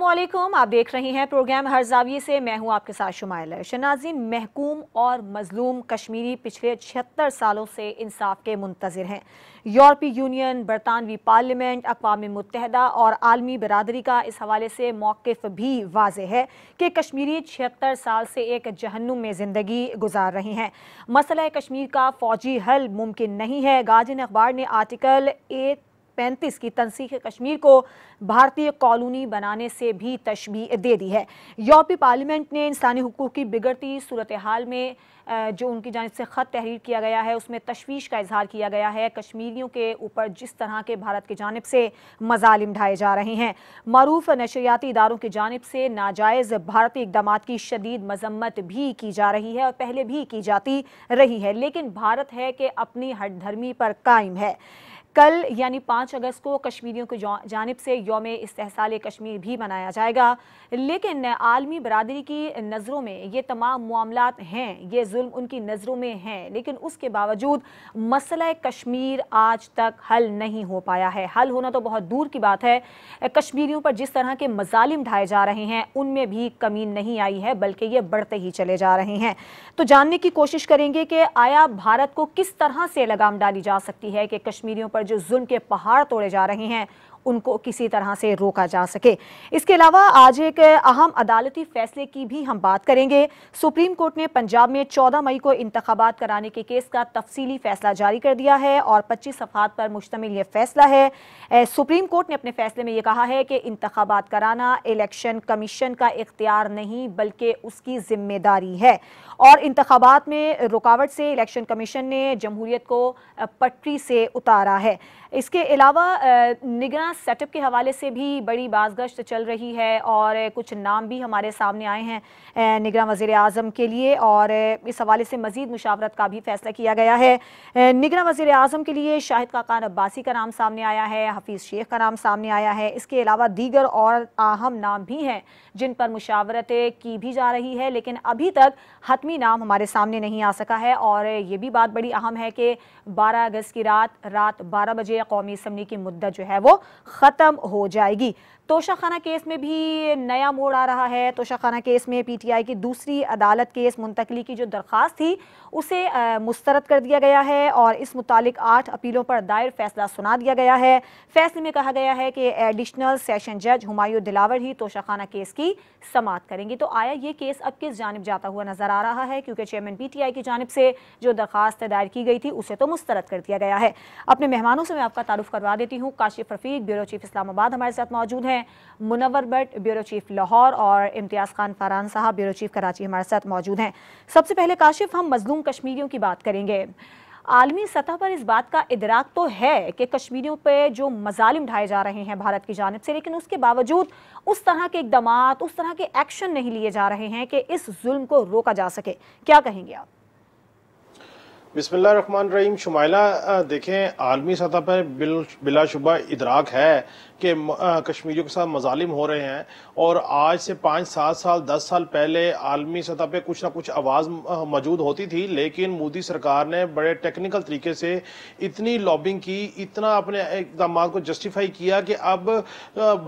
असलम आप देख रहे हैं प्रोग्राम हर जाविये से मैं हूं आपके साथ शुमाइल शनाजिन महकूम और मजलूम कश्मीरी पिछले छिहत्तर सालों से इंसाफ के मुंतजर हैं यूरोपी यूनियन बरतानवी पार्लियामेंट अकवा मुतहदा और आलमी बरदरी का इस हवाले से मौकफ़ भी वाज है कि कश्मीरी छिहत्तर साल से एक जहन्नुम में ज़िंदगी गुजार रहे हैं मसला कश्मीर का फ़ौजी हल मुमकिन नहीं है गाजिन अखबार ने आर्टिकल एट पैंतीस की तनसीख कश्मीर को भारतीय कॉलोनी बनाने से भी तशबी दे दी है यूरोपी पार्लियामेंट ने इंसानी हकूक़ की बिगड़ती सूरत हाल में जो उनकी जानब से ख़त तहरीर किया गया है उसमें तशवीश का इजहार किया गया है कश्मीरियों के ऊपर जिस तरह के भारत की जानब से मजालिम ढाए जा रहे हैं मरूफ नशरियाती इदारों की जानब से नाजायज़ भारतीय इकदाम की शदीद मजम्मत भी की जा रही है और पहले भी की जाती रही है लेकिन भारत है कि अपनी धर्मी पर कायम है कल यानी पाँच अगस्त को कश्मीरियों की जानब से योम इसहसाल कश्मीर भी मनाया जाएगा लेकिन आलमी बरदरी की नज़रों में ये तमाम मामला हैं ये जुल्म उनकी नज़रों में हैं लेकिन उसके बावजूद मसला कश्मीर आज तक हल नहीं हो पाया है हल होना तो बहुत दूर की बात है कश्मीरियों पर जिस तरह के मजालिम ढाए जा रहे हैं उनमें भी कमी नहीं आई है बल्कि ये बढ़ते ही चले जा रहे हैं तो जानने की कोशिश करेंगे कि आया भारत को किस तरह से लगाम डाली जा सकती है कि कश्मीरियों पर जो जुल्म के पहाड़ तोड़े जा रहे हैं उनको किसी तरह से रोका जा सके इसके अलावा आज एक अहम अदालती फैसले की भी हम बात करेंगे सुप्रीम कोर्ट ने पंजाब में 14 मई को इंतबात कराने के केस का तफसीली फैसला जारी कर दिया है और 25 सफात पर मुश्तमिल यह फैसला है सुप्रीम कोर्ट ने अपने फैसले में यह कहा है कि इंतबात कराना इलेक्शन कमीशन का इख्तियार नहीं बल्कि उसकी जिम्मेदारी है और इंतबात में रुकावट से इलेक्शन कमीशन ने जमहूरियत को पटरी से उतारा है इसके अलावा निगरान सेटअप के हवाले से भी बड़ी बाजगश्त चल रही है और कुछ नाम भी हमारे सामने आए हैं निगरान वज़र अजम के लिए और इस हवाले से मज़ीद मुशावरत का भी फैसला किया गया है निगरान वज़ी अजम के लिए शाहिद काकान अब्बासी का नाम सामने आया है हफीज़ शेख का नाम सामने आया है इसके अलावा दीगर और अहम नाम भी हैं जिन पर मुशावरत की भी जा रही है लेकिन अभी तक हतमी नाम हमारे सामने नहीं आ सका है और ये भी बात बड़ी अहम है कि बारह अगस्त की रात रात बारह बजे कौमी असम्बली की मुद्दत जो है वो ख़त्म हो जाएगी तोशाखाना केस में भी नया मोड़ आ रहा है तोशाखाना केस में पीटीआई की दूसरी अदालत केस मुंतकली की जो दरख्वास्त थी उसे मुस्तरद कर दिया गया है और इस मुतालिक आठ अपीलों पर दायर फैसला सुना दिया गया है फैसले में कहा गया है कि एडिशनल सेशन जज हुमायूं दिलावर ही तोशाखाना केस की समात करेंगी तो आया ये केस अब किस जानब जाता हुआ नजर आ रहा है क्योंकि चेयरमैन आई की जानब से जो दरख्वास्त दायर की गई थी उसे तो मुस्तरद कर दिया गया है अपने मेहमानों से मैं आपका तारुफ करवा देती हूँ काशिफ रफीक ब्यूरो चीफ इस्लामाबाद हमारे साथ मौजूद है हैं मुनवर बट ब्यूरो चीफ लाहौर और इम्तियाज़ खान फारान साहब ब्यूरो चीफ कराची हमारे साथ मौजूद हैं सबसे पहले काशिफ हम मजलूम कश्मीरियों की बात करेंगे आलमी सतह पर इस बात का इदराक तो है कि कश्मीरियों पर जो मजालिम ढाए जा रहे हैं भारत की जानब से लेकिन उसके बावजूद उस तरह के इकदाम उस तरह के एक्शन नहीं लिए जा रहे हैं कि इस जुल्म को रोका जा सके क्या कहेंगे आप बिस्मिल्ल बिसमीम शुमाइला देखें आलमी सतह पर बिल बिलाशुबा इदराक है के कश्मीरियों के साथ मजालिम हो रहे हैं और आज से पाँच सात साल दस साल पहले आलमी सतह पे कुछ ना कुछ आवाज़ मौजूद होती थी लेकिन मोदी सरकार ने बड़े टेक्निकल तरीके से इतनी लॉबिंग की इतना अपने इकदाम को जस्टिफाई किया कि अब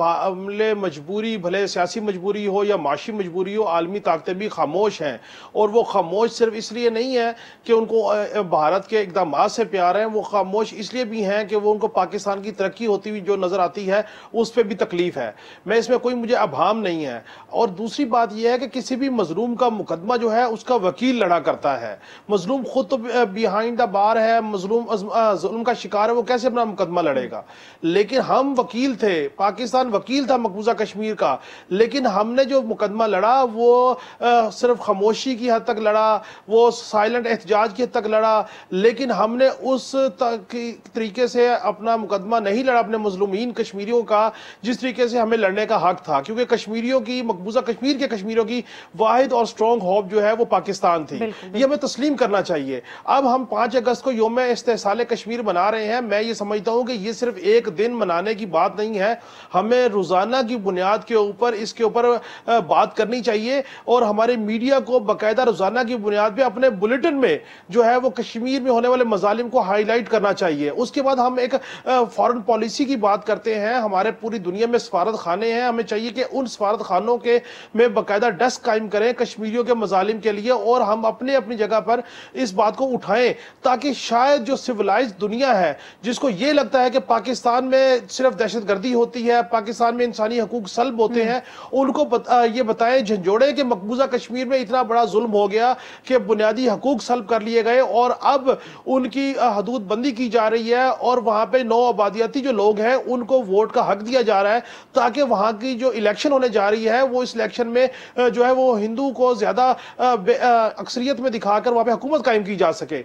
भले मजबूरी भले सियासी मजबूरी हो या माशी मजबूरी हो आलमी ताकतें भी खामोश हैं और वो खामोश सिर्फ इसलिए नहीं है कि उनको भारत के इकदाम से प्यार हैं वो खामोश इसलिए भी हैं कि वो उनको पाकिस्तान की तरक्की होती हुई जो नज़र आती है उस पर भी तकलीफ है मैं इसमें कोई मुझे अभाम नहीं है और दूसरी बात यह है कि किसी भी मजलूम का मुकदमा जो है उसका वकील लड़ा करता है मजलूम खुद तो बिहाइंड द बार है मजलूम का शिकार है वो कैसे अपना मुकदमा लड़ेगा लेकिन हम वकील थे पाकिस्तान वकील था मकबूजा कश्मीर का लेकिन हमने जो मुकदमा लड़ा वो सिर्फ खामोशी की हद तक लड़ा वो साइलेंट एहतजाज की हद तक लड़ा लेकिन हमने उस तरीके से अपना मुकदमा नहीं लड़ा अपने मजलूमीन कश्मीरी कश्मीरियों का जिस तरीके से हमें लड़ने का हक था क्योंकि कश्मीरियों की मकबूजा कश्मीर के कश्मीरियों की वाहिद और स्ट्रॉन्ग होप जो है वो पाकिस्तान थी ये हमें तस्लीम करना चाहिए अब हम पांच अगस्त को योम इस्तेसाल कश्मीर मना रहे हैं मैं ये समझता हूँ कि ये सिर्फ एक दिन मनाने की बात नहीं है हमें रोज़ाना की बुनियाद के ऊपर इसके ऊपर बात करनी चाहिए और हमारे मीडिया को बाकायदा रोज़ाना की बुनियाद पर अपने बुलेटिन में जो है वो कश्मीर में होने वाले मजालिम को हाईलाइट करना चाहिए उसके बाद हम एक फॉरन पॉलिसी की बात करते हैं हैं हमारे पूरी दुनिया में सफारत खाने हैं हमें चाहिए कि उन सफारत खानों के में बाकायदा डेस्क कायम करें कश्मीरियों के मजालिम के लिए और हम अपने अपनी जगह पर इस बात को उठाएं ताकि शायद जो सिविलाइज दुनिया है जिसको ये लगता है कि पाकिस्तान में सिर्फ दहशतगर्दी होती है पाकिस्तान में इंसानी हकूक सलब होते हम्म। हैं उनको ये बताएं झंझोड़े कि मकबूजा कश्मीर में इतना बड़ा जुल्म हो गया कि बुनियादी हकूक सल्ब कर लिए गए और अब उनकी हदूदबंदी की जा रही है और वहां पर नौ आबादियाती जो लोग हैं उनको वोट वोट का हक दिया जा रहा है ताकि वहाँ की जो इलेक्शन होने जा रही है वो इस इलेक्शन में जो है वो हिंदू को ज़्यादा अक्सरियत में दिखाकर वहाँ पर हुकूमत कायम की जा सके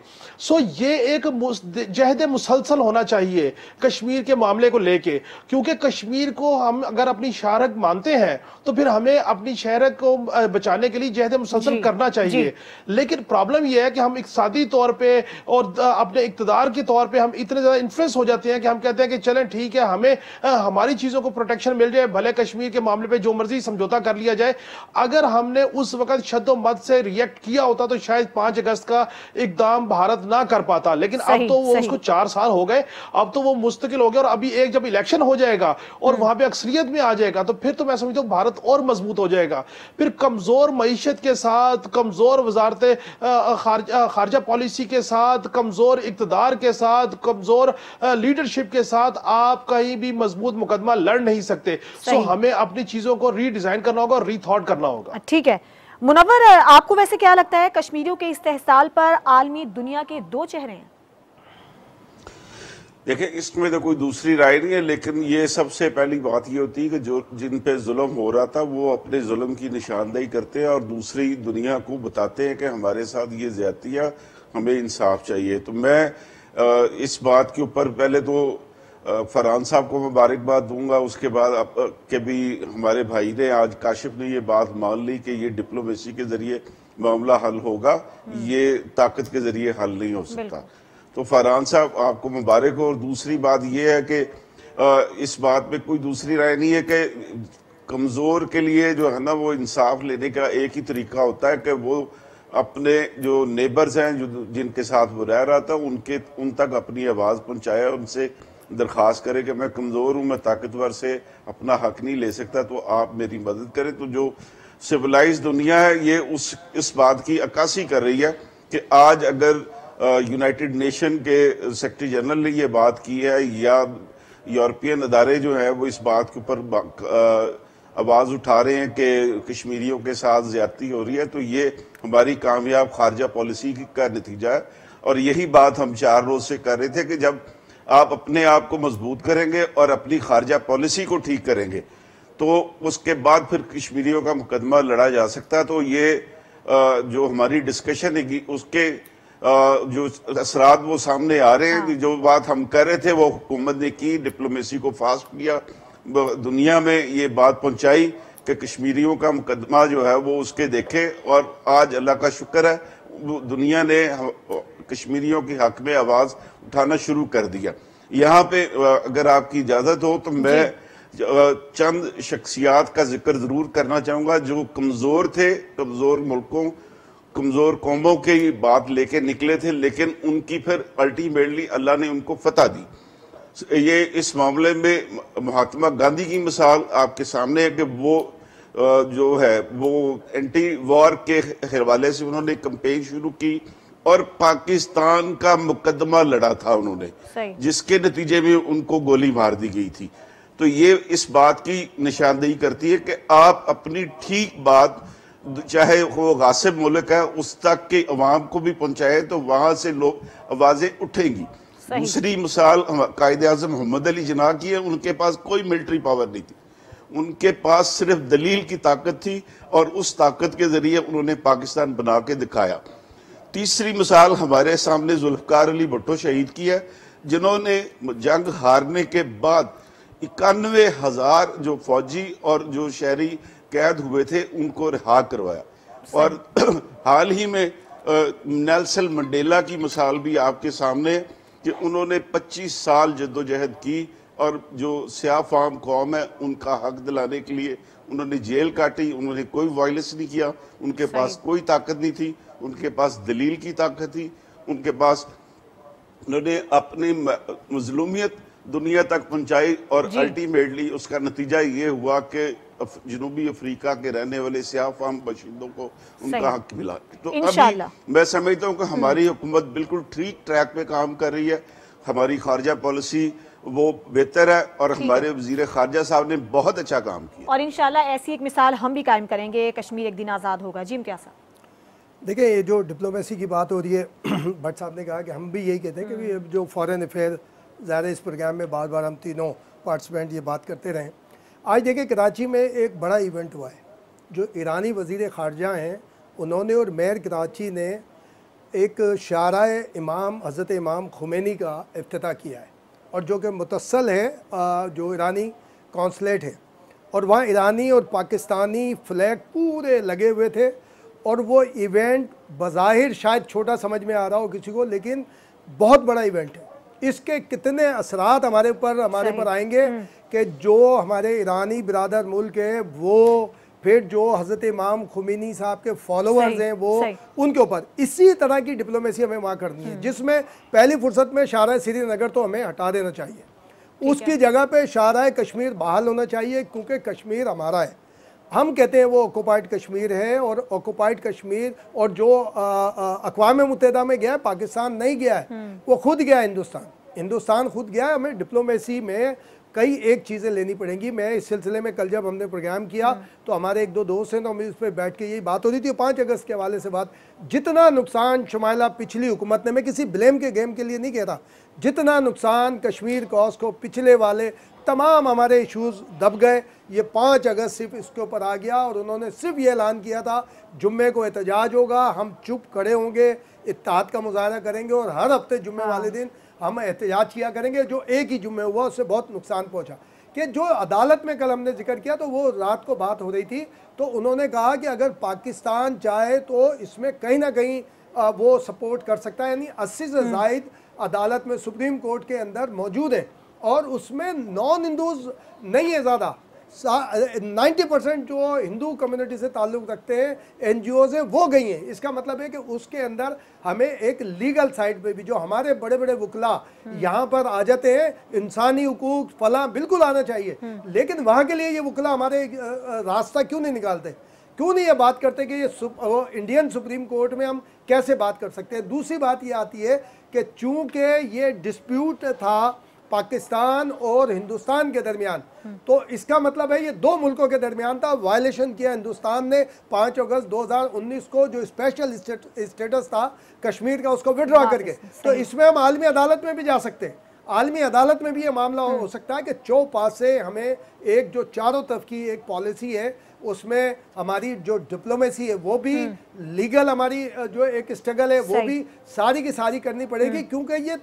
सो ये एक जहद मुसलसल होना चाहिए कश्मीर के मामले को लेके क्योंकि कश्मीर को हम अगर अपनी शारक मानते हैं तो फिर हमें अपनी शहरत को बचाने के लिए जहद मुसलसल करना चाहिए लेकिन प्रॉब्लम यह है कि हम इकसादी तौर पर और अपने इकतदार के तौर पर हम इतने ज़्यादा इन्फ्लुएंस हो जाते हैं कि हम कहते हैं कि चलें ठीक है हमें हमारी चीज़ों को प्रोटेक्शन मिल जाए भले कश्मीर के मामले पे जो मर्जी समझौता कर लिया जाए अगर हमने उस वक्त मत से रिएक्ट किया होता तो शायद पांच अगस्त का इकदाम भारत ना कर पाता लेकिन अब तो वो उसको चार साल हो गए अब तो वो मुस्तकिल हो गया और अभी एक जब इलेक्शन हो जाएगा और हम्म। वहां पर अक्सरियत में आ जाएगा तो फिर तो मैं समझता हूँ भारत और मजबूत हो जाएगा फिर कमजोर मीशत के साथ कमजोर वजारत खारजा पॉलिसी के साथ कमजोर इकतदार के साथ कमजोर लीडरशिप के साथ आप कहीं भी मजबूत मजबूत मुकदमा लड़ नहीं सकते सो हमें अपनी चीजों को रीडिजाइन करना होगा और रीथॉट करना होगा ठीक है मुनवर आपको वैसे क्या लगता है कश्मीरियों के इस्तेसाल पर आलमी दुनिया के दो चेहरे हैं देखिए इसमें तो कोई दूसरी राय नहीं है लेकिन ये सबसे पहली बात ये होती है कि जो जिन पे जुल्म हो रहा था वो अपने जुल्म की निशानदेही करते हैं और दूसरी दुनिया को बताते हैं कि हमारे साथ ये ज्यादतियाँ हमें इंसाफ चाहिए तो मैं इस बात के ऊपर पहले तो फरहान साहब को मुबारकबाद दूंगा उसके बाद अब के भी हमारे भाई ने आज काशिफ ने ये बात मान ली कि ये डिप्लोमेसी के जरिए मामला हल होगा हम्म। ये ताकत के जरिए हल नहीं हो सकता तो फरहान साहब आपको मुबारक हो और दूसरी बात यह है कि इस बात में कोई दूसरी राय नहीं है कि कमज़ोर के लिए जो है ना वो इंसाफ लेने का एक ही तरीका होता है कि वो अपने जो नेबर्स हैं जो जिनके साथ वो रह रहा था उनके उन तक अपनी आवाज़ पहुंचाया उनसे दरख्वास्त करे कि मैं कमज़ोर हूँ मैं ताकतवर से अपना हक नहीं ले सकता तो आप मेरी मदद करें तो जो सिविलाइज दुनिया है ये उस इस बात की अक्सी कर रही है कि आज अगर यूनाइटेड नेशन के सेक्रटरी जनरल ने ये बात की है या यूरोपियन अदारे जो हैं वो इस बात के ऊपर आवाज़ उठा रहे हैं कि कश्मीरियों के साथ ज्यादती हो रही है तो ये हमारी कामयाब खारजा पॉलिसी का नतीजा है और यही बात हम चार रोज़ से कर रहे थे कि जब आप अपने आप को मजबूत करेंगे और अपनी खारजा पॉलिसी को ठीक करेंगे तो उसके बाद फिर कश्मीरियों का मुकदमा लड़ा जा सकता है तो ये जो हमारी डिस्कशन है उसके जो असरात वो सामने आ रहे हैं हाँ। जो बात हम कर रहे थे वो हुकूमत ने की डिप्लोमेसी को फास्ट किया दुनिया में ये बात पहुंचाई कि कश्मीरियों का मुकदमा जो है वो उसके देखे और आज अल्लाह का शुक्र है दुनिया ने कश्मीरियों के हक में आवाज़ उठाना शुरू कर दिया यहाँ पे अगर आपकी इजाज़त हो तो मैं चंद शख्सियात का जिक्र ज़रूर करना चाहूँगा जो कमज़ोर थे कमज़ोर मुल्कों कमज़ोर कौमों के ही बात लेके निकले थे लेकिन उनकी फिर अल्टीमेटली अल्लाह ने उनको फतह दी ये इस मामले में महात्मा गांधी की मिसाल आपके सामने है कि वो जो है वो एंटी वॉर के हवाले से उन्होंने कंपेन शुरू की और पाकिस्तान का मुकदमा लड़ा था उन्होंने जिसके नतीजे में उनको गोली मार दी गई थी तो ये इस बात की निशानदेही करती है कि आप अपनी ठीक बात चाहे वो गासिब मुल्क है उस तक के अवाम को भी पहुंचाए तो वहां से लोग आवाजें उठेंगी दूसरी मिसाल कायद आजम मोहम्मद अली जना की है उनके पास कोई मिलिट्री पावर नहीं थी उनके पास सिर्फ दलील की ताकत थी और उस ताकत के जरिए उन्होंने पाकिस्तान बना के दिखाया तीसरी मिसाल हमारे सामने जुल्फकार अली भुट्टो शहीद की है जिन्होंने जंग हारने के बाद इक्यानवे हज़ार जो फौजी और जो शहरी कैद हुए थे उनको रिहा करवाया और हाल ही में नेल्सन मंडेला की मिसाल भी आपके सामने कि उन्होंने 25 साल जद्दोजहद की और जो स्या फाम कौम है उनका हक दिलाने के लिए उन्होंने जेल काटी उन्होंने कोई वायलेंस नहीं किया उनके पास कोई ताकत नहीं थी उनके पास दलील की ताकत थी उनके पास उन्होंने अपनी मजलूमियत दुनिया तक पहुंचाई और अल्टीमेटली उसका नतीजा ये हुआ कि जनूबी अफ्रीका के रहने वाले सियाफाम बशिंदों को उनका हक मिला तो अभी मैं समझता हूँ कि हम्म। हमारी हुकूमत बिल्कुल ठीक ट्रैक पे काम कर रही है हमारी खारजा पॉलिसी वो बेहतर है और हमारे वजीर खारजा साहब ने बहुत अच्छा काम किया और इनशाला ऐसी एक मिसाल हम भी कायम करेंगे कश्मीर एक दिन आज़ाद होगा जी क्या साहब देखिए ये जो डिप्लोमेसी की बात हो रही है भट्ट साहब ने कहा कि हम भी यही कहते हैं कि हम्म। जो फॉरेन अफेयर ज़ाहिर इस प्रोग्राम में बार बार हम तीनों पार्टिसिपेंट ये बात करते रहें आज देखिए कराची में एक बड़ा इवेंट हुआ है जो ईरानी वजीर खारजा हैं उन्होंने और मेयर कराची ने एक शारा इमाम हज़रत इमाम खुमैनी का अफ्ताह किया है और जो कि मुतसल है जो ईरानी कौंसलेट है और वहाँ ईरानी और पाकिस्तानी फ्लैग पूरे लगे हुए थे और वो इवेंट बज़ाहिर शायद छोटा समझ में आ रहा हो किसी को लेकिन बहुत बड़ा इवेंट है इसके कितने असरात हमारे ऊपर हमारे ऊपर आएंगे हम्म। कि जो हमारे ईरानी बिरादर मुल्क है वो फिर जो हज़रत इमाम खुमिनी साहब के फॉलोअर्स हैं वो उनके ऊपर इसी तरह की डिप्लोमेसी हमें वहाँ करनी है हम्म। जिसमें पहली फुर्सत में शारा श्रीनगर तो हमें हटा देना चाहिए उसकी जगह पे शाह कश्मीर बहाल होना चाहिए क्योंकि कश्मीर हमारा है हम कहते हैं वो ऑक्यूपाइड कश्मीर है और ऑक्यूपाइड कश्मीर और जो अकवा मुतहदा में गया है पाकिस्तान नहीं गया है हम्म। वो खुद गया हिंदुस्तान हिंदुस्तान खुद गया हमें डिप्लोमेसी में कई एक चीज़ें लेनी पड़ेंगी मैं इस सिलसिले में कल जब हमने प्रोग्राम किया हम्म। तो हमारे एक दो दोस्त हैं तो हम इस पर बैठ के यही बात हो रही थी पाँच अगस्त के हवाले से बात जितना नुकसान शुमाला पिछली हुकूमत ने मैं किसी ब्लेम के गेम के लिए नहीं रहा जितना नुकसान कश्मीर कॉस को पिछले वाले तमाम हमारे इशूज़ दब गए ये पाँच अगस्त सिर्फ इसके ऊपर आ गया और उन्होंने सिर्फ ये ऐलान किया था जुम्मे को एहतजाज होगा हम चुप खड़े होंगे इतिहाद का मुजाहरा करेंगे और हर हफ्ते जुम्मे हाँ। वाले दिन हम एहतजाज किया करेंगे जो एक ही जुम्मे हुआ उससे बहुत नुकसान पहुँचा कि जो अदालत में कल हमने जिक्र किया तो वो रात को बात हो रही थी तो उन्होंने कहा कि अगर पाकिस्तान चाहे तो इसमें कहीं ना कहीं वो सपोर्ट कर सकता है यानी अस्सी से हम्म। जायद अदालत में सुप्रीम कोर्ट के अंदर मौजूद है और उसमें नॉन हिंदूज नहीं है ज़्यादा नाइन्टी परसेंट जो हिंदू कम्युनिटी से ताल्लुक़ रखते हैं एन जी ओज हैं वो गई हैं इसका मतलब है कि उसके अंदर हमें एक लीगल साइड पे भी जो हमारे बड़े बड़े वकला हम्म। यहाँ पर आ जाते हैं इंसानी हकूक फला बिल्कुल आना चाहिए हम्म। लेकिन वहाँ के लिए ये वकला हमारे रास्ता क्यों नहीं निकालते क्यों नहीं ये बात करते कि ये सुप, वो इंडियन सुप्रीम कोर्ट में हम कैसे बात कर सकते हैं दूसरी बात ये आती है कि चूँकि ये डिस्प्यूट था पाकिस्तान और हिंदुस्तान के दरमियान तो इसका मतलब है ये दो मुल्कों के दरमियान था वायलेशन किया हिंदुस्तान ने पाँच अगस्त 2019 को जो स्पेशल स्टेटस था कश्मीर का उसको विड्रॉ हाँ, करके तो इसमें हम आलमी अदालत में भी जा सकते हैं आलमी अदालत में भी ये मामला हो हम्म। सकता है कि चौपास से हमें एक जो चारों तरफ की एक पॉलिसी है उसमें हमारी जो डिप्लोमेसी है वो भी लीगल हम्म। हमारी जो एक स्ट्रगल है वो भी सारी की सारी करनी पड़ेगी हम्म। क्योंकि ये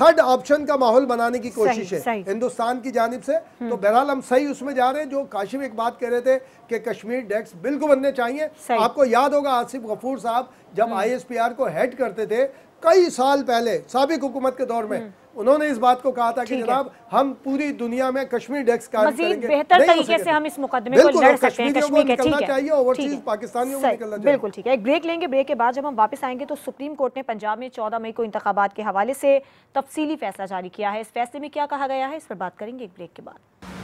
थर्ड ऑप्शन का माहौल बनाने की कोशिश है हिंदुस्तान की जानब से हम्म। तो बहरहाल हम सही उसमें जा रहे हैं जो काशिम एक बात कह रहे थे कि कश्मीर डेस्क बिल को बनने चाहिए आपको याद होगा आसिफ गफूर साहब जब हम्म। आई को हेड करते थे कई साल पहले सबक हुकूमत के दौर में हम्म। उन्होंने इस बात को कहा था कि जनाब हम पूरी दुनिया में कश्मीर डेक्स का बेहतर तरीके से तो। हम इस मुकदमे को लड़ सकते हैं कश्मीर के ठीक है पाकिस्तानियों बिल्कुल ठीक है एक ब्रेक लेंगे ब्रेक के बाद जब हम वापस आएंगे तो सुप्रीम कोर्ट ने पंजाब में चौदह मई को इंतबात के हवाले से तफसीली फैसला जारी किया है इस फैसले में क्या कहा गया है इस पर बात करेंगे एक ब्रेक के बाद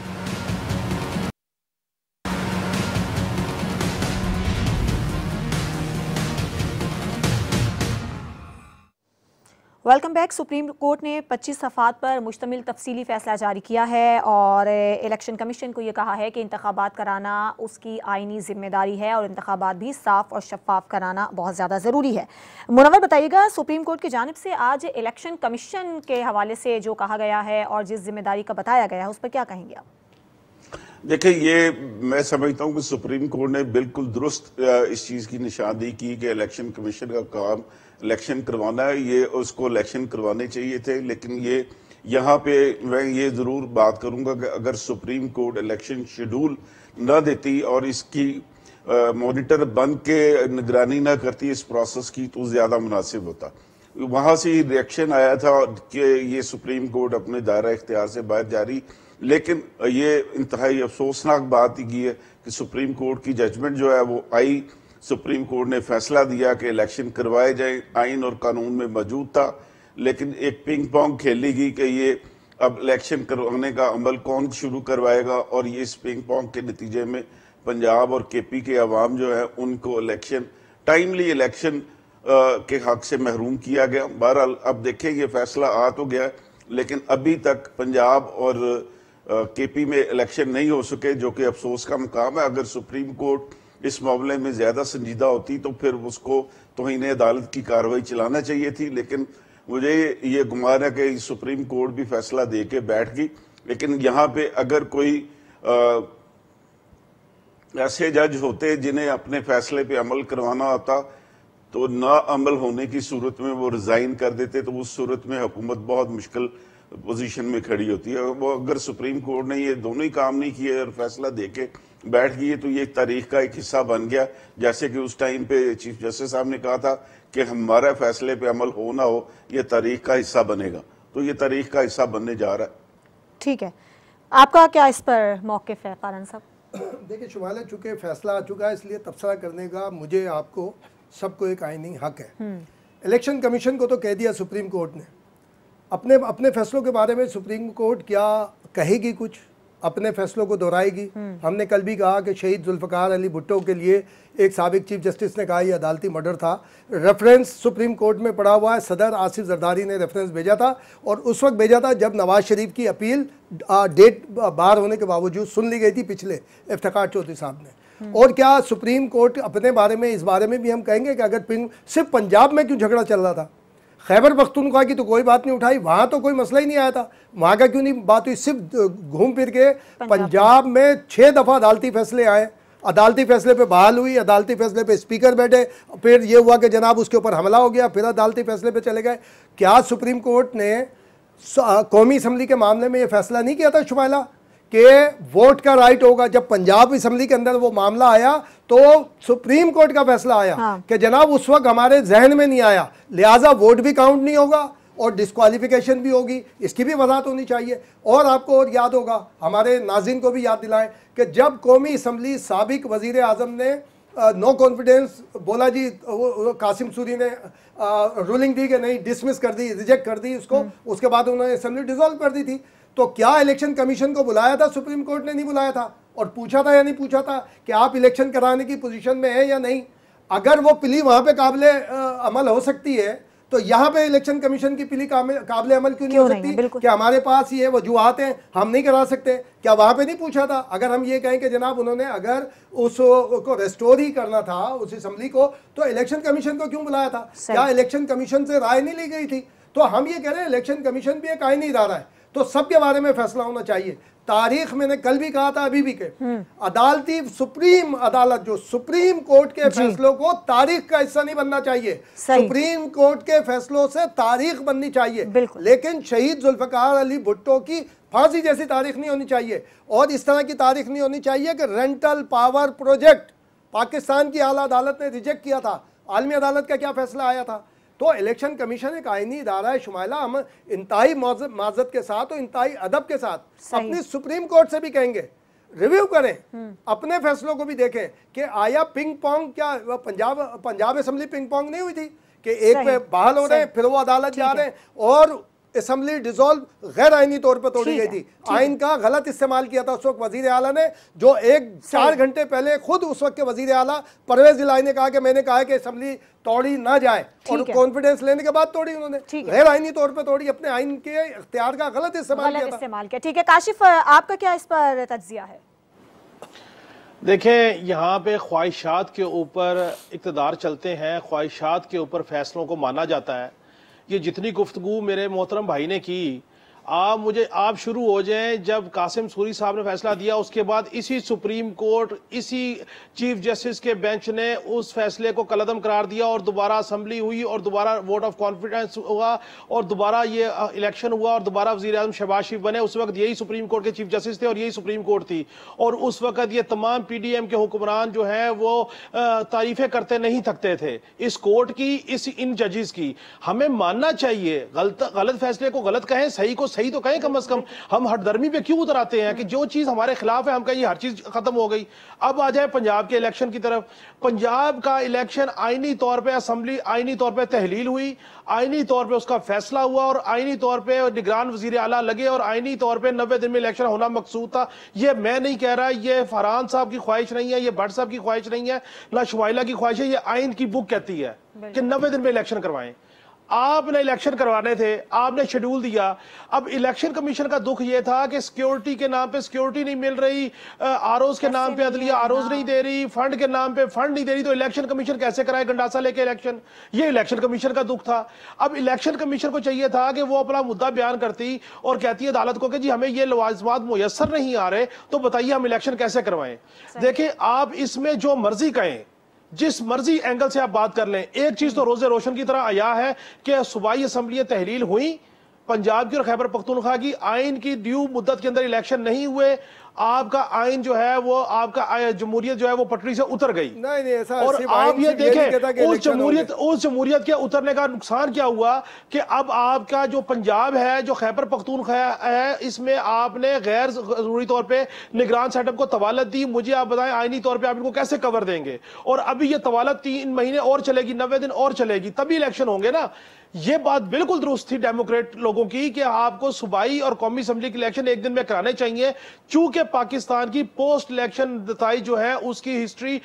वेलकम बैक सुप्रीम कोर्ट ने 25 सफ़ात पर मुश्तमिल तफसीली फ़ैसला जारी किया है और इलेक्शन कमीशन को ये कहा है कि इंतबात कराना उसकी आइनी ज़िम्मेदारी है और इंतबात भी साफ़ और शफाफ कराना बहुत ज़्यादा ज़रूरी है मुनवर बताइएगा सुप्रीम कोर्ट की जानब से आज इलेक्शन कमीशन के हवाले से जो कहा गया है और जिस जिम्मेदारी का बताया गया है उस पर क्या कहेंगे आप देखिए ये मैं समझता हूँ कि सुप्रीम कोर्ट ने बिल्कुल दुरुस्त इस चीज़ की निशानदी की कि इलेक्शन कमीशन का काम इलेक्शन करवाना है ये उसको इलेक्शन करवाने चाहिए थे लेकिन ये यहाँ पे मैं ये ज़रूर बात करूँगा कि अगर सुप्रीम कोर्ट इलेक्शन शेड्यूल ना देती और इसकी मॉनिटर बन के निगरानी ना करती इस प्रोसेस की तो ज़्यादा मुनासिब होता वहाँ से रिएक्शन आया था कि ये सुप्रीम कोर्ट अपने दायरा इख्तियार से बाहर जारी लेकिन ये इंतहाई अफसोसनाक बात ही है कि सुप्रीम कोर्ट की जजमेंट जो है वो आई सुप्रीम कोर्ट ने फैसला दिया कि इलेक्शन करवाए जाए आइन और कानून में मौजूद था लेकिन एक पिंग पोंग खेली गई कि ये अब इलेक्शन करवाने का अमल कौन शुरू करवाएगा और ये इस पिंग पोंग के नतीजे में पंजाब और के पी के अवाम जो है उनको इलेक्शन टाइमली इलेक्शन के हक से महरूम किया गया बहरहाल अब देखें ये फैसला आ तो गया लेकिन अभी तक पंजाब और के पी में इलेक्शन नहीं हो सके जो कि अफसोस का मुकाम है अगर सुप्रीम कोर्ट इस मामले में ज़्यादा संजीदा होती तो फिर उसको तो तोहन अदालत की कार्रवाई चलाना चाहिए थी लेकिन मुझे ये गुमान है कि सुप्रीम कोर्ट भी फैसला दे के बैठ गई लेकिन यहाँ पे अगर कोई आ, ऐसे जज होते जिन्हें अपने फैसले पे अमल करवाना होता तो ना अमल होने की सूरत में वो रिज़ाइन कर देते तो उस सूरत में हुकूमत बहुत मुश्किल पोजीशन में खड़ी होती है वो अगर सुप्रीम कोर्ट ने ये दोनों ही काम नहीं किए और फैसला दे के बैठ गई तो ये एक तारीख का एक हिस्सा बन गया जैसे कि उस टाइम पे चीफ जस्टिस साहब ने कहा था कि हमारे फैसले पे अमल हो ना हो ये तारीख का हिस्सा बनेगा तो ये तारीख का हिस्सा बनने जा रहा है ठीक है आपका क्या इस पर मौकफ है पारन साहब देखिए शुमाल चूँकि फैसला आ चुका है इसलिए तबसरा करने का मुझे आपको सबको एक आइनी हक है हम्म। इलेक्शन कमीशन को तो कह दिया सुप्रीम कोर्ट ने अपने अपने फैसलों के बारे में सुप्रीम कोर्ट क्या कहेगी कुछ अपने फैसलों को दोहराएगी हमने कल भी कहा कि शहीद जुल्फकार अली भुट्टो के लिए एक सबक चीफ जस्टिस ने कहा यह अदालती मर्डर था रेफरेंस सुप्रीम कोर्ट में पड़ा हुआ है सदर आसिफ जरदारी ने रेफरेंस भेजा था और उस वक्त भेजा था जब नवाज शरीफ की अपील डेट बार होने के बावजूद सुन ली गई थी पिछले इफ्तार चौधरी साहब ने हम्म। और क्या सुप्रीम कोर्ट अपने बारे में इस बारे में भी हम कहेंगे कि अगर सिर्फ पंजाब में क्यों झगड़ा चल रहा था खैबर पख्तूनख्वा की तो कोई बात नहीं उठाई वहाँ तो कोई मसला ही नहीं आया था वहाँ का क्यों नहीं बात हुई सिर्फ घूम फिर के पंजाब में छः दफ़ा अदालती फैसले आए अदालती फैसले पे बहाल हुई अदालती फैसले पे स्पीकर बैठे फिर ये हुआ कि जनाब उसके ऊपर हमला हो गया फिर अदालती फैसले पे चले गए क्या सुप्रीम कोर्ट ने कौमी असम्बली के मामले में ये फैसला नहीं किया था शुमाला कि वोट का राइट होगा जब पंजाब असम्बली के अंदर वो मामला आया तो सुप्रीम कोर्ट का फैसला आया हाँ। कि जनाब उस वक्त हमारे जहन में नहीं आया लिहाजा वोट भी काउंट नहीं होगा और डिस्कालिफिकेशन भी होगी इसकी भी वजाहत होनी चाहिए और आपको और याद होगा हमारे नाजिन को भी याद दिलाएं कि जब कौमी असम्बली सबक वज़ी अजम ने नो uh, कॉन्फिडेंस no बोला जी वो कासिम सूरी ने uh, रूलिंग दी कि नहीं डिसमिस कर दी रिजेक्ट कर दी उसको हाँ। उसके बाद उन्होंने असम्बली डिजोल्व कर दी थी तो क्या इलेक्शन कमीशन को बुलाया था सुप्रीम कोर्ट ने नहीं बुलाया था और पूछा था या नहीं पूछा था कि आप इलेक्शन कराने की पोजीशन में हैं या नहीं अगर वो पिली वहां पे काबिल अमल हो सकती है तो यहाँ पे इलेक्शन कमीशन की पिली काबिल अमल क्यों, नहीं हो सकती कि हमारे पास ये वजूहत हैं हम नहीं करा सकते क्या वहां पे नहीं पूछा था अगर हम ये कहें कि जनाब उन्होंने अगर उसको रेस्टोर ही करना था उस असम्बली को तो इलेक्शन कमीशन को क्यों बुलाया था क्या इलेक्शन कमीशन से राय नहीं ली गई थी तो हम ये कह रहे हैं इलेक्शन कमीशन भी एक आइनी इदारा है तो सब के बारे में फैसला होना चाहिए तारीख मैंने कल भी कहा था अभी भी के हम्म। अदालती सुप्रीम अदालत जो सुप्रीम कोर्ट के फैसलों को तारीख का हिस्सा नहीं बनना चाहिए सुप्रीम कोर्ट के फैसलों से तारीख बननी चाहिए लेकिन शहीद जुल्फकार अली भुट्टो की फांसी जैसी तारीख नहीं होनी चाहिए और इस तरह की तारीख नहीं होनी चाहिए कि रेंटल पावर प्रोजेक्ट पाकिस्तान की आला अदालत ने रिजेक्ट किया था आलमी अदालत का क्या फैसला आया था तो इलेक्शन कमीशन एक आईनी इदारा है शुमाला हम इंतहाई माजत के साथ और इंतहाई अदब के साथ अपनी सुप्रीम कोर्ट से भी कहेंगे रिव्यू करें हम्म। अपने फैसलों को भी देखें कि आया पिंग पोंग क्या Punjab Punjab assembly ping pong नहीं हुई थी कि एक पे बहाल हो रहे हैं फिर वो अदालत जा रहे हैं और असम्बली डिजोल्व गैर आइनी तौर पर तोड़ी गई थी आइन का गलत इस्तेमाल किया था उस वक्त वजीर आला ने जो एक चार घंटे पहले खुद उस वक्त के वजीर आला परवेज इलाई ने कहा कि मैंने कहा कि असम्बली तोड़ी ना जाए और कॉन्फिडेंस लेने के बाद तोड़ी उन्होंने गैर आइनी तौर पर तोड़ी अपने आइन के अख्तियार का गलत इस्तेमाल इस्तेमाल किया ठीक है काशिफ आपका क्या इस पर तजिया है देखें यहाँ पे ख्वाहिशात के ऊपर इकतदार चलते हैं ख्वाहिशात के ऊपर फैसलों को माना जाता है ये जितनी गुफ्तगु मेरे मोहतरम भाई ने की आप मुझे आप शुरू हो जाएं जब कासिम सूरी साहब ने फैसला दिया उसके बाद इसी सुप्रीम कोर्ट इसी चीफ जस्टिस के बेंच ने उस फैसले को कलदम करार दिया और दोबारा असम्बली हुई और दोबारा वोट ऑफ कॉन्फिडेंस हुआ और दोबारा ये इलेक्शन हुआ और दोबारा वजी अजम शहबाज शरीफ बने उस वक्त यही सुप्रीम कोर्ट के चीफ जस्टिस थे और यही सुप्रीम कोर्ट थी और उस वक्त ये तमाम पी डी एम के हुक्मरान जो हैं वो तारीफें करते नहीं थकते थे इस कोर्ट की इस इन जजेस की हमें मानना चाहिए गलत गलत फैसले को गलत कहें सही को सही तो कहें कम अज कम हम हटदर्मी पे क्यों उतर आते हैं कि जो चीज़ हमारे खिलाफ है हम कहें हर चीज़ खत्म हो गई अब आ जाए पंजाब के इलेक्शन की तरफ पंजाब का इलेक्शन आइनी तौर पर असम्बली आइनी तौर पर तहलील हुई आइनी तौर पर उसका फैसला हुआ और आइनी तौर पर निगरान वजीर अला लगे और आइनी तौर पर नब्बे दिन में इलेक्शन होना मकसूद था यह मैं नहीं कह रहा यह फरहान साहब की ख्वाहिश नहीं है यह भट्ट साहब की ख्वाहिश नहीं है ना शुवाइला की ख्वाहिश है यह आइन की बुक कहती है कि नब्बे दिन में इलेक्शन करवाएं आपने इलेक्शन करवाने थे आपने शेड्यूल दिया अब इलेक्शन कमीशन का दुख यह था कि सिक्योरिटी के नाम पे सिक्योरिटी नहीं मिल रही आर के नाम पे अदलिया आर नहीं हाँ। दे रही फंड के नाम पे फंड नहीं दे रही तो इलेक्शन कमीशन कैसे कराए गंडासा लेके इलेक्शन ये इलेक्शन कमीशन का दुख था अब इलेक्शन कमीशन को चाहिए था कि वो अपना मुद्दा बयान करती और कहती है अदालत को कि जी हमें ये लवाजमात मुयसर नहीं आ रहे तो बताइए हम इलेक्शन कैसे करवाएं देखिए आप इसमें जो मर्जी कहें जिस मर्जी एंगल से आप बात कर लें एक चीज तो रोजे रोशन की तरह आया है कि सूबाई असेंबली तहलील हुई पंजाब की और खैबर पख्तूनख्वा की आइन की ड्यू मुद्दत के अंदर इलेक्शन नहीं हुए आपका आइन जो है वो आपका जमहूरियत जो है वो पटरी से उतर गई नहीं नहीं ऐसा और आप ये देखें उस जमहूरियत उस जमहूरियत के उतरने का नुकसान क्या हुआ कि अब आपका जो पंजाब है जो खैबर पख्तून है इसमें आपने गैर जरूरी तौर पर निगरान सेटअप को तवालत दी मुझे आप बताएं आइनी तौर पर आप इनको कैसे कवर देंगे और अभी ये तवालत तीन महीने और चलेगी नब्बे दिन और चलेगी तभी इलेक्शन होंगे ना ये बात बिल्कुल दुरुस्त थी डेमोक्रेट लोगों की कि आपको सुबाई और कौमी असम्बली के इलेक्शन एक दिन में कराने चाहिए चूंकि पाकिस्तान की पोस्ट इलेक्शन दताई जो है उसकी हिस्ट्री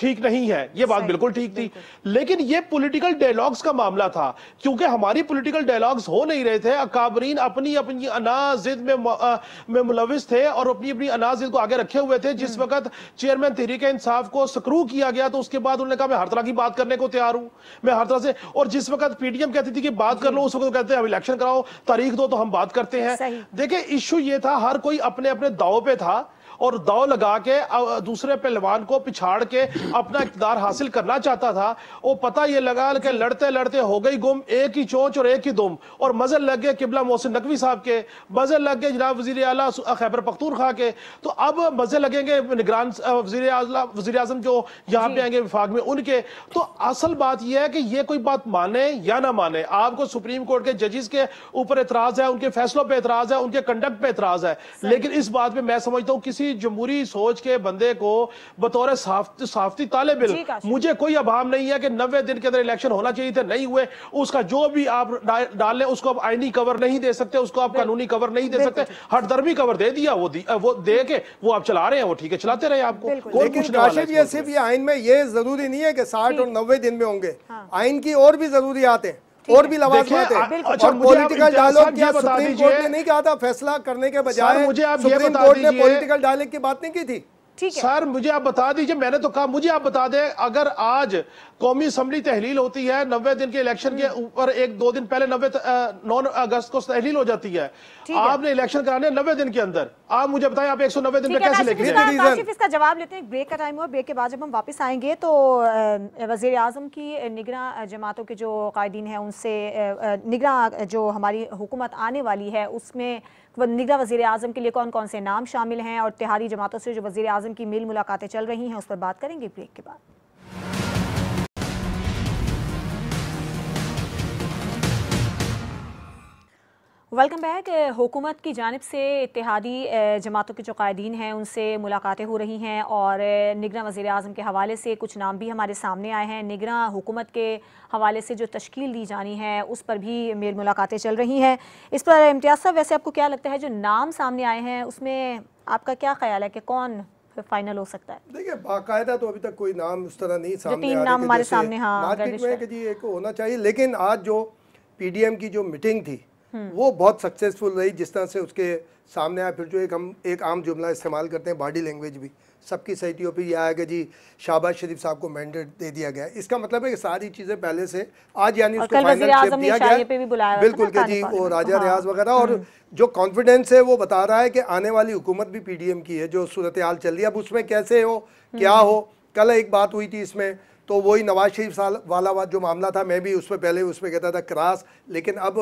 ठीक नहीं है ये बात बिल्कुल ठीक थी लेकिन ये पॉलिटिकल डायलॉग्स का मामला था क्योंकि हमारी पॉलिटिकल डायलॉग्स हो नहीं रहे थे अकाबरीन अपनी अपनी अनाजिद में में मुलविस थे और अपनी अपनी अनाजिद को आगे रखे हुए थे जिस हम्म। वक्त चेयरमैन तहरीक इंसाफ को स्क्रू किया गया तो उसके बाद उन्होंने कहा मैं हर तरह की बात करने को तैयार हूं मैं हर तरह से और जिस वक्त पीडीएम कहती थी कि बात कर लो उस वक्त कहते हैं इलेक्शन कराओ तारीख दो तो हम बात करते हैं देखिए इश्यू ये था हर कोई अपने अपने दावों पर पे था और दाव लगा के दूसरे पहलवान को पिछाड़ के अपना इकदार हासिल करना चाहता था वो पता ये लगा कि लड़ते लड़ते हो गई गुम एक ही चोच और एक ही दुम और मजे लग गए किबला मोहसिन नकवी साहब के मजे लग गए जनाब वजी अला खैबर पख्तूर खा के तो अब मजे लगेंगे निगरान वजी वजी अजम जो यहाँ पे आएंगे विफाक में उनके तो असल बात यह है कि ये कोई बात माने या ना माने आपको सुप्रीम कोर्ट के जजेस के ऊपर एतराज है उनके फैसलों पर एतराज है उनके कंडक्ट पर एतराज है लेकिन इस बात पर मैं समझता हूँ किसी किसी जमहूरी सोच के बंदे को बतौर साफ्ती, ताले बिल मुझे कोई अभाव नहीं है कि नब्बे दिन के अंदर इलेक्शन होना चाहिए थे नहीं हुए उसका जो भी आप डाल लें उसको आप आईनी कवर नहीं दे सकते उसको आप कानूनी कवर नहीं दे सकते हटदर्मी कवर दे दिया वो वो दे के वो आप चला रहे हैं वो ठीक है चलाते रहे आपको कोई कुछ ये सिर्फ ये आइन में ये जरूरी नहीं है कि साठ और नब्बे दिन में होंगे हाँ। आइन की और भी जरूरियात है और भी लवाजमत है और पॉलिटिकल डायलॉग क्या सुप्रीम कोर्ट ने नहीं कहा था फैसला करने के बजाय सुप्रीम कोर्ट ने पॉलिटिकल डायलॉग की बात नहीं की थी सर मुझे आप बता दीजिए मैंने तो कहा मुझे आप बता दें अगर आज कौमी असम्बली तहलील होती है नब्बे दिन के इलेक्शन के हम्म। ऊपर एक दो दिन पहले नब्बे नौ अगस्त को तहलील हो जाती है आपने इलेक्शन कराने नब्बे दिन के अंदर आप मुझे बताएं आप एक सौ नब्बे दिन में कैसे लेके इसका जवाब लेते हैं ब्रेक का टाइम हुआ ब्रेक के बाद जब हम वापस आएंगे तो वजीर आजम की निगरान जमातों के जो कायदीन है उनसे निगरान जो हमारी हुकूमत आने वाली है उसमें निगरान वजीर अजम के लिए कौन कौन से नाम शामिल हैं और तिहारी जमातों से जो वजीर अजम की मेल मुलाकातें चल रही हैं उस पर बात करेंगे ब्रेक के बाद वेलकम बैक हुकूमत की जानब से इतिहादी जमातों के जो कायदीन हैं उनसे मुलाकातें हो रही हैं और निगरान वज़ी अजम के हवाले से कुछ नाम भी हमारे सामने आए हैं निगरान हुकूमत के हवाले से जो तश्कील दी जानी है उस पर भी मेल मुलाकातें चल रही हैं इस पर इम्तियाज़ साहब वैसे आपको क्या लगता है जो नाम सामने आए हैं उसमें आपका क्या ख्याल है कि कौन फाइनल हो सकता है देखिए बाकायदा तो अभी तक कोई नाम उस तरह नहीं सामने तीन नाम हमारे सामने हाँ होना चाहिए लेकिन आज जो एम की जो मीटिंग थी हम्म। वो बहुत सक्सेसफुल रही जिस तरह से उसके सामने आया फिर जो एक हम एक आम जुमला इस्तेमाल करते हैं बॉडी लैंग्वेज भी सबकी सहितियों पर यह आएगा जी शाहबाज शरीफ साहब को मैंडेट दे दिया गया इसका मतलब है कि सारी चीज़ें पहले से आज यानी उसको फाइनल दिया गया बिल्कुल के जी वो राजा हाँ। रियाज वगैरह और हम्म। जो कॉन्फिडेंस है वो बता रहा है कि आने वाली हुकूमत भी पी की है जो सूरत हाल चल रही है अब उसमें कैसे हो क्या हम्म। हो कल एक बात हुई थी इसमें तो वही नवाज शरीफ वाला जो मामला था मैं भी उस पर पहले उस पर कहता था क्रास लेकिन अब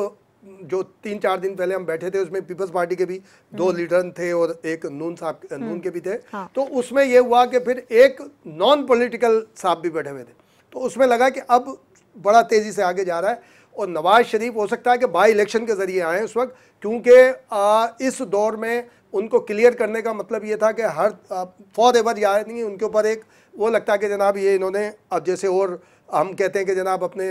जो तीन चार दिन पहले हम बैठे थे उसमें पीपल्स पार्टी के भी दो हम्म। लीडर थे और एक नून साहब हम्म। नून के भी थे हाँ। तो उसमें यह हुआ कि फिर एक नॉन पॉलिटिकल साहब भी बैठे हुए थे तो उसमें लगा कि अब बड़ा तेज़ी से आगे जा रहा है और नवाज शरीफ हो सकता है कि बाई इलेक्शन के ज़रिए आए उस वक्त क्योंकि इस दौर में उनको क्लियर करने का मतलब ये था कि हर फॉर एवर नहीं उनके ऊपर एक वो लगता है कि जनाब ये इन्होंने अब जैसे और हम कहते हैं कि जनाब अपने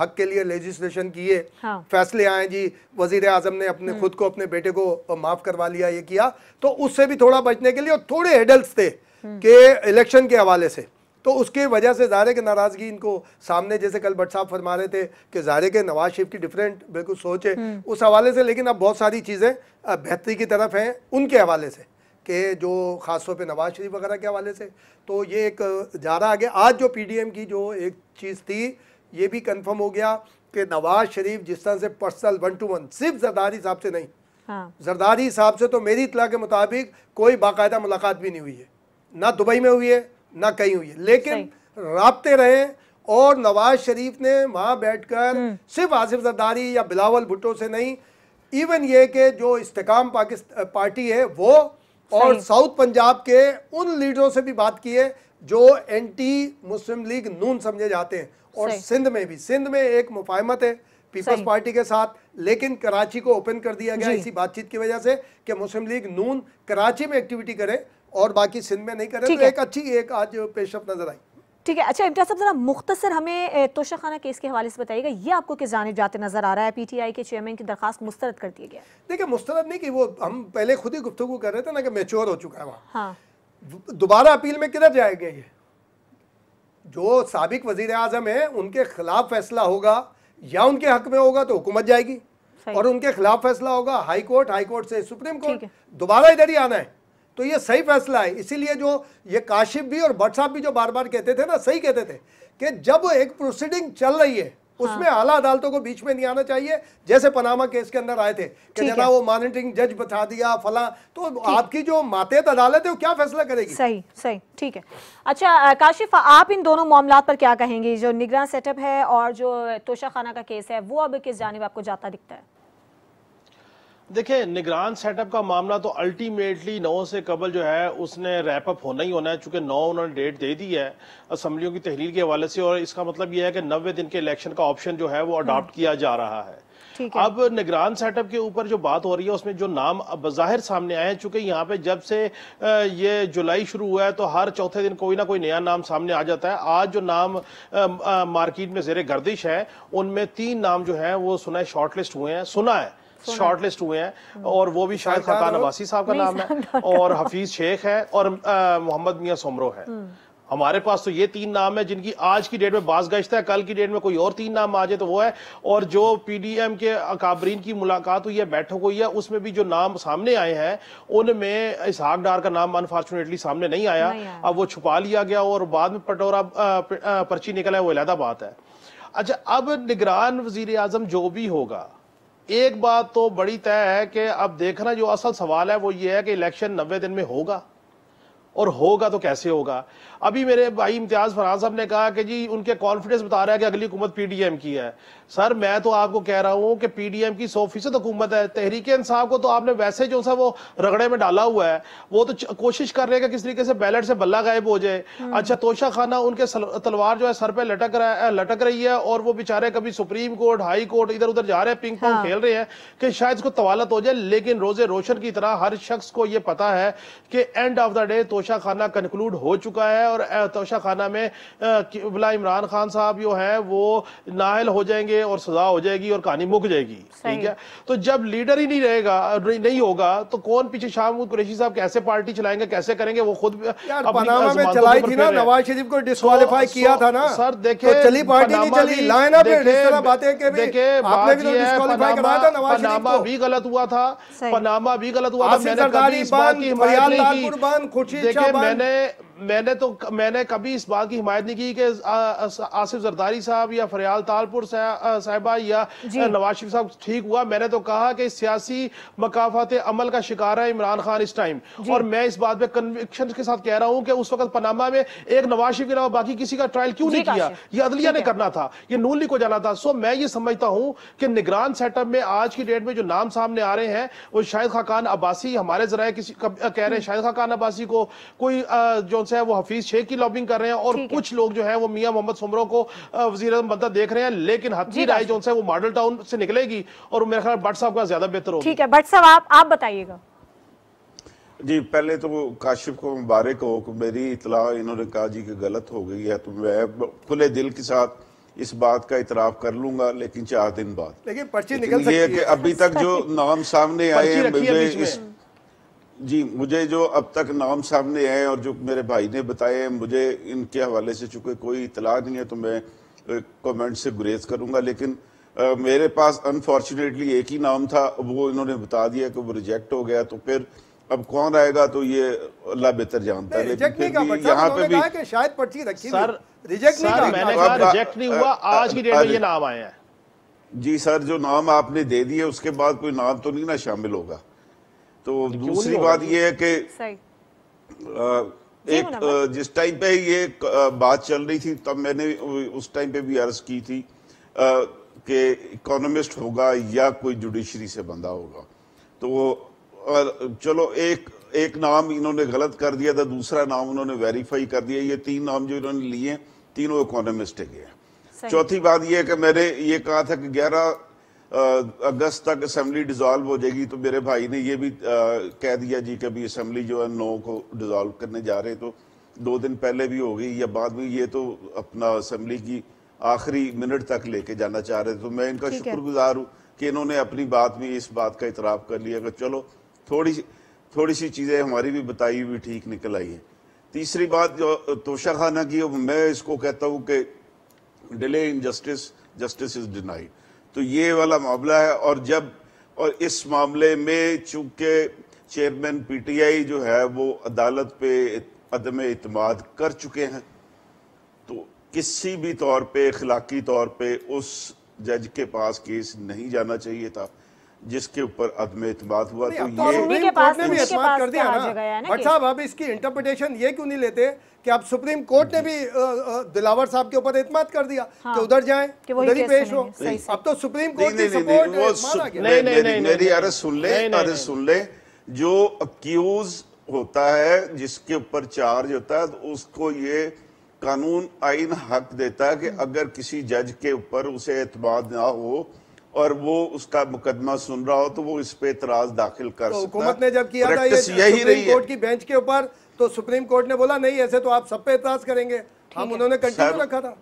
हक के लिए लेजिस्लेशन किए हाँ। फैसले आए जी वजीर आजम ने अपने हम्म। खुद को अपने बेटे को माफ करवा लिया ये किया तो उससे भी थोड़ा बचने के लिए और थोड़े हेडल्स थे हम्म। कि इलेक्शन के हवाले से तो उसके वजह से जारे के नाराज़गी इनको सामने जैसे कल भट्ट साहब फरमा रहे थे कि जारे के नवाज शरीफ की डिफरेंट बिल्कुल सोच है हम्म। उस हवाले से लेकिन अब बहुत सारी चीज़ें बेहतरी की तरफ हैं उनके हवाले से के जो ख़ास तौर पर नवाज शरीफ वगैरह के हवाले से तो ये एक जा रहा आगे आज जो पीडीएम की जो एक चीज़ थी ये भी कंफर्म हो गया कि नवाज शरीफ जिस तरह से पर्सनल वन टू वन सिर्फ जरदारी साहब से नहीं हाँ। जरदारी साहब से तो मेरी इतला के मुताबिक कोई बाकायदा मुलाकात भी नहीं हुई है ना दुबई में हुई है ना कहीं हुई है लेकिन रबते रहे और नवाज शरीफ ने वहाँ कर हम्म। सिर्फ आसिफ जरदारी या बिलावल भुट्टो से नहीं इवन ये कि जो इस्तेकाम पाकिस्तान पार्टी है वो और साउथ पंजाब के उन लीडरों से भी बात की है जो एंटी मुस्लिम लीग नून समझे जाते हैं और सिंध में भी सिंध में एक मुफाहमत है पीपल्स पार्टी के साथ लेकिन कराची को ओपन कर दिया गया इसी बातचीत की वजह से कि मुस्लिम लीग नून कराची में एक्टिविटी करे और बाकी सिंध में नहीं करे तो एक अच्छी एक आज पेशअप नजर आई ठीक है अच्छा इम्तिया साहब ज़रा मुख्तर हमें तोशा खाना केस के हवाले से बताइएगा ये आपको किस जाने जाते नज़र आ रहा है पी टी आई के चेयरमैन की दरखास्त मुस्तरद कर दिया गया देखिए मुस्तरद नहीं कि वो हम पहले खुद ही गुफ्तु कर रहे थे ना कि मेच्योर हो चुका है वहाँ हाँ दोबारा अपील में किधर जाएगा ये जो सबक वजीर अजम है उनके खिलाफ फैसला होगा या उनके हक में होगा तो हुकूमत जाएगी और उनके खिलाफ फैसला होगा हाई कोर्ट हाई कोर्ट से सुप्रीम कोर्ट दोबारा इधर ही आना है तो ये सही फैसला है इसीलिए जो ये काशिफ भी और भट्ट साहब भी जो बार बार कहते थे ना सही कहते थे कि जब एक प्रोसीडिंग चल रही है हाँ। उसमें हाँ। आला अदालतों को बीच में नहीं आना चाहिए जैसे पनामा केस के अंदर आए थे कि जना वो मॉनिटरिंग जज बता दिया फला तो आपकी जो मातहत अदालत है वो क्या फैसला करेगी सही सही ठीक है अच्छा काशिफ आप इन दोनों मामला पर क्या कहेंगे जो निगरान सेटअप है और जो तोशा खाना का केस है वो अब किस जानब आपको जाता दिखता है देखिये निगरान सेटअप का मामला तो अल्टीमेटली नौ से कबल जो है उसने रैपअप होना ही होना है चूंकि नौ उन्होंने डेट दे दी है असम्बलियों की तहरीर के हवाले से और इसका मतलब यह है कि नब्बे दिन के इलेक्शन का ऑप्शन जो है वो अडॉप्ट हम्म। किया जा रहा है अब निगरान सेटअप के ऊपर जो बात हो रही है उसमें जो नाम बाहिर सामने आए हैं चूंकि यहाँ पे जब से ये जुलाई शुरू हुआ है तो हर चौथे दिन कोई ना कोई नया नाम सामने आ जाता है आज जो नाम मार्केट में जेर गर्दिश है उनमें तीन नाम जो है वो सुना है शॉर्टलिस्ट हुए हैं सुना है शॉर्ट लिस्ट हुए हैं और वो भी शायद खतान अबासी साहब का नाम है और हफीज शेख है और मोहम्मद मियाँ सोमरो है हम्म। हमारे पास तो ये तीन नाम है जिनकी आज की डेट में बास गश्त है कल की डेट में कोई और तीन नाम आ जाए तो वो है और जो पीडीएम के अकाबरीन की मुलाकात हुई है बैठक हुई है उसमें भी जो नाम सामने आए हैं उनमें इसहाक डार का नाम अनफॉर्चुनेटली सामने नहीं आया अब वो छुपा लिया गया और बाद में पटोरा पर्ची निकला है वो अलहदा बात है अच्छा अब निगरान वजीर आजम जो भी होगा एक बात तो बड़ी तय है कि अब देखना जो असल सवाल है वो ये है कि इलेक्शन नब्बे दिन में होगा और होगा तो कैसे होगा अभी मेरे भाई इम्तियाज़ फरहान साहब ने कहा कि जी उनके कॉन्फिडेंस बता रहा है कि अगली हुकूमत पीडीएम की है सर मैं तो आपको कह रहा हूँ कि पीडीएम की सौ फीसद हुकूमत है तहरीक इंसाफ को तो आपने वैसे जो सा वो रगड़े में डाला हुआ है वो तो कोशिश कर रहे हैं कि किस तरीके से बैलेट से बल्ला गायब हो जाए हम्म। अच्छा तोशा खाना उनके तलवार जो है सर पे लटक रहा है लटक रही है और वो बेचारे कभी सुप्रीम कोर्ट हाई कोर्ट इधर उधर जा रहे हैं पिंक पोंग हाँ। खेल रहे हैं कि शायद इसको तवालत हो जाए लेकिन रोजे रोशन की तरह हर शख्स को ये पता है कि end of the day Toshakhana conclude हो चुका है और तोशा खाना में इमरान खान साहब जो है वो नाहल हो जाएंगे करेंगे और सजा हो जाएगी और कहानी मुक जाएगी ठीक है तो जब लीडर ही नहीं रहेगा नहीं होगा तो कौन पीछे शाह कुरेशी साहब कैसे पार्टी चलाएंगे कैसे करेंगे वो खुद पनामा में चलाई थी ना नवाज शरीफ को डिस्कालीफाई तो, किया था ना सर तो देखे चली पार्टी नहीं चली लाइन अप बातें पनामा तो भी गलत हुआ था पनामा भी गलत हुआ था मैंने मैंने तो मैंने कभी इस बात की हिमायत नहीं की कि आसिफ जरदारी साहब या फरियाल तालपुर साहिबा या नवाज शरीफ साहब ठीक हुआ मैंने तो कहा कि सियासी मकाफात अमल का शिकार है इमरान खान इस टाइम और मैं इस बात पे कन्विक्शन के साथ कह रहा हूँ कि उस वक्त पनामा में एक नवाज शरीफ के अलावा बाकी किसी का ट्रायल क्यों नहीं किया ये अदलिया ने करना था ये नून लिखो जाना था सो मैं ये समझता हूँ कि निगरान सेटअप में आज की डेट में जो नाम सामने आ रहे हैं वो शाहिद खाकान अब्बासी हमारे जरा किसी कह रहे हैं हम्म। शाहिद खाकान अब्बासी को कोई जो कौन सा है वो हफीज शेख की लॉबिंग कर रहे हैं और कुछ लोग जो है वो मियाँ मोहम्मद सुमरो को वजी अजम बनता देख रहे हैं लेकिन हथी राय जो है वो मॉडल टाउन से निकलेगी और मेरे ख्याल भट्ट साहब का ज्यादा बेहतर होगा ठीक है भट्ट साहब आप, आप बताइएगा जी पहले तो काशिफ को मुबारक हो मेरी इतला इन्होंने कहा जी कि गलत हो गई है तो मैं खुले दिल के साथ इस बात का इतराफ कर लूंगा लेकिन चार दिन बाद लेकिन पर्ची लेकिन निकल सकती है कि अभी तक जो नाम सामने आए हैं इस जी मुझे जो अब तक नाम सामने आए और जो मेरे भाई ने बताए मुझे इनके हवाले से चूँकि कोई इतला नहीं है तो मैं कमेंट से गुरेज करूंगा लेकिन आ, मेरे पास अनफॉर्चुनेटली एक ही नाम था वो इन्होंने बता दिया कि वो रिजेक्ट हो गया तो फिर अब कौन आएगा तो ये अल्लाह बेहतर जानता है लेकिन यहाँ पे भी शायद पर्ची रखी सर रिजेक्ट नहीं हुआ आज की डेट में ये नाम आए हैं जी सर जो नाम आपने दे दिए उसके बाद कोई नाम तो नहीं ना शामिल होगा तो दूसरी बात यह है कि एक जिस टाइम पे ये बात चल रही थी तब मैंने उस टाइम पे भी अर्ज की थी कि इकोनॉमिस्ट होगा या कोई जुडिशरी से बंदा होगा तो और चलो एक एक नाम इन्होंने गलत कर दिया था तो दूसरा नाम उन्होंने वेरीफाई कर दिया ये तीन नाम जो इन्होंने लिए तीनों इकोनॉमिस्ट है चौथी बात यह है कि मैंने ये कहा था कि ग्यारह अगस्त तक असम्बली डिजोल्व हो जाएगी तो मेरे भाई ने ये भी आ, कह दिया जी कि अभी असम्बली जो है नौ को डिजोल्व करने जा रहे तो दो दिन पहले भी हो गई या बाद में ये तो अपना असम्बली की आखिरी मिनट तक लेके जाना चाह रहे थे तो मैं इनका शुक्रगुजार हूँ कि इन्होंने अपनी बात में इस बात का इतराब कर लिया कि चलो थोड़ी थोड़ी सी चीज़ें हमारी भी बताई हुई ठीक निकल आई है तीसरी बात जो तोशाखाना की मैं इसको कहता हूँ कि delay in justice justice is denied तो ये वाला मामला है और जब और इस मामले में चूंकि चेयरमैन पीटीआई जो है वो अदालत पे अदम इतमाद कर चुके हैं तो किसी भी तौर पे अखलाकी तौर पे उस जज के पास केस नहीं जाना चाहिए था जिसके ऊपर अदम एतमाद हुआ तो, तो ये कोर्ट ने भी एतमाद कर दिया तो ना बट साहब अब इसकी इंटरप्रिटेशन ये क्यों नहीं लेते कि आप सुप्रीम कोर्ट ने भी दिलावर साहब के ऊपर एतमाद कर दिया कि हाँ। उधर जाए उधर ही पेश हो अब तो सुप्रीम कोर्ट की सपोर्ट नहीं नहीं मेरी अरे सुन ले अरे सुन ले जो अक्यूज होता है जिसके ऊपर चार्ज होता है तो उसको ये कानून आइन हक देता है कि अगर किसी जज के ऊपर उसे एतमाद ना हो और वो उसका मुकदमा सुन रहा हो तो वो इस पे इतराज दाखिल कर तो सकता ने जब किया था ये सुप्रीम कोर्ट की बेंच के ऊपर तो सुप्रीम कोर्ट ने बोला नहीं ऐसे तो आप सब पे इतराज करेंगे हम उन्होंने कंटिन्यू रखा था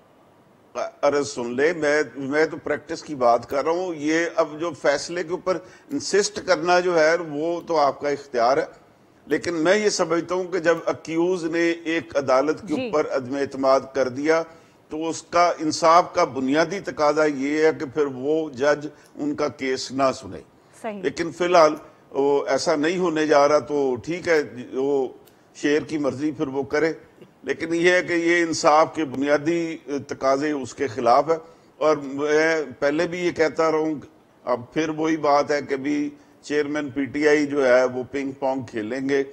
अरे सुन ले मैं मैं तो प्रैक्टिस की बात कर रहा हूँ ये अब जो फैसले के ऊपर इंसिस्ट करना जो है वो तो आपका इख्तियार है लेकिन मैं ये समझता हूँ कि जब अक्यूज ने एक अदालत के ऊपर अदम अतमाद कर दिया तो उसका इंसाफ का बुनियादी तकाजा ये है कि फिर वो जज उनका केस ना सुने लेकिन फिलहाल वो ऐसा नहीं होने जा रहा तो ठीक है वो शेर की मर्जी फिर वो करे लेकिन ये है कि ये इंसाफ के बुनियादी तकाजे उसके खिलाफ है और मैं पहले भी ये कहता रहा अब फिर वही बात है कि भी चेयरमैन पीटीआई जो है वो पिंग पोंग खेलेंगे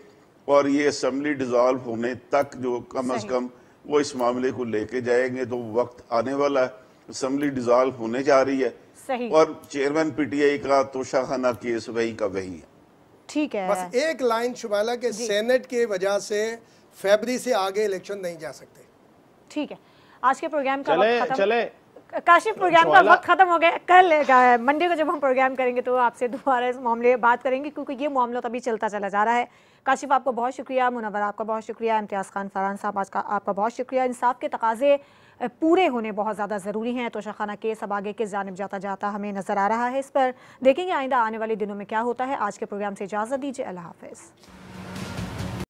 और ये असम्बली डिजॉल्व होने तक जो कम अज कम वो इस मामले को लेके जाएंगे तो वक्त आने वाला है असम्बली डिजॉल्व होने जा रही है सही। और चेयरमैन पीटीआई का तोशाखाना केस वही का वही है ठीक है बस एक लाइन शुबाला के सेनेट के वजह से फेबरी से आगे इलेक्शन नहीं जा सकते ठीक है आज के प्रोग्राम का चले, वक्त चले काशिफ प्रोग्राम का वक्त खत्म हो गया कल मंडे को जब हम प्रोग्राम करेंगे तो आपसे दोबारा इस मामले बात करेंगे क्योंकि ये मामला तभी तो चलता चला जा रहा है काशिफ आपको बहुत शुक्रिया मुनवर आपका बहुत शुक्रिया इम्तियाज़ खान फरहान साहब आज का आपका बहुत शुक्रिया इंसाफ के तकाजे पूरे होने बहुत ज़्यादा ज़रूरी हैं तो शाखाना केस अब आगे किस जानब जाता जाता हमें नज़र आ रहा है इस पर देखेंगे आइंदा आने वाले दिनों में क्या होता है आज के प्रोग्राम से इजाज़त दीजिए अल्लाह हाफिज़